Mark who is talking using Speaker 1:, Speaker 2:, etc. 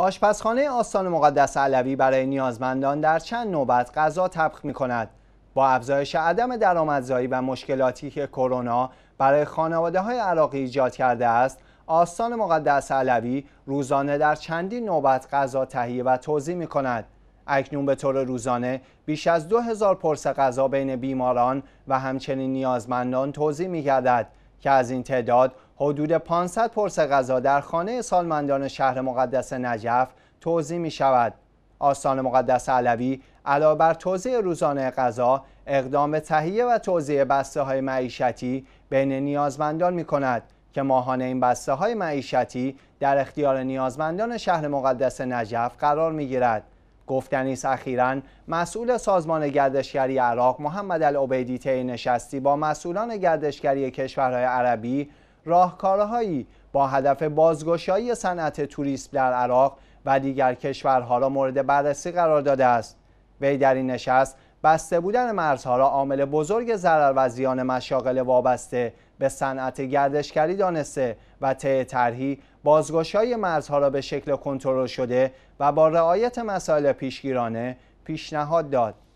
Speaker 1: آشپزخانه آستان مقدس علوی برای نیازمندان در چند نوبت غذا تبخ می کند. با افزایش عدم درآمدزایی و مشکلاتی که کرونا برای خانواده های عراقی ایجاد کرده است، آستان مقدس علوی روزانه در چندین نوبت غذا تهیه و توضیح می کند. اکنون به طور روزانه بیش از 2000 پرس غذا بین بیماران و همچنین نیازمندان توضیح می گردد که از این تعداد حدود 500 پرس غذا در خانه سالمندان شهر مقدس نجف توضیح می شود. آستان مقدس علوی علاوه بر توزیع روزانه غذا اقدام به تهیه و توزیع بسته های معیشتی بین نیازمندان می کند که ماهانه این بسته های معیشتی در اختیار نیازمندان شهر مقدس نجف قرار می گیرد. گفتنی اخیرا مسئول سازمان گردشگری عراق محمد العبیدی طی نشستی با مسئولان گردشگری کشورهای عربی راهکارهایی با هدف بازگشایی صنعت توریسم در عراق و دیگر کشورها را مورد بررسی قرار داده است وی در این نشست بسته بودن مرزها را عامل بزرگ ضرر و زیان مشاغل وابسته به صنعت گردشگری دانسته و طی طرحی بازگشای مرزها را به شکل کنترل شده و با رعایت مسائل پیشگیرانه پیشنهاد داد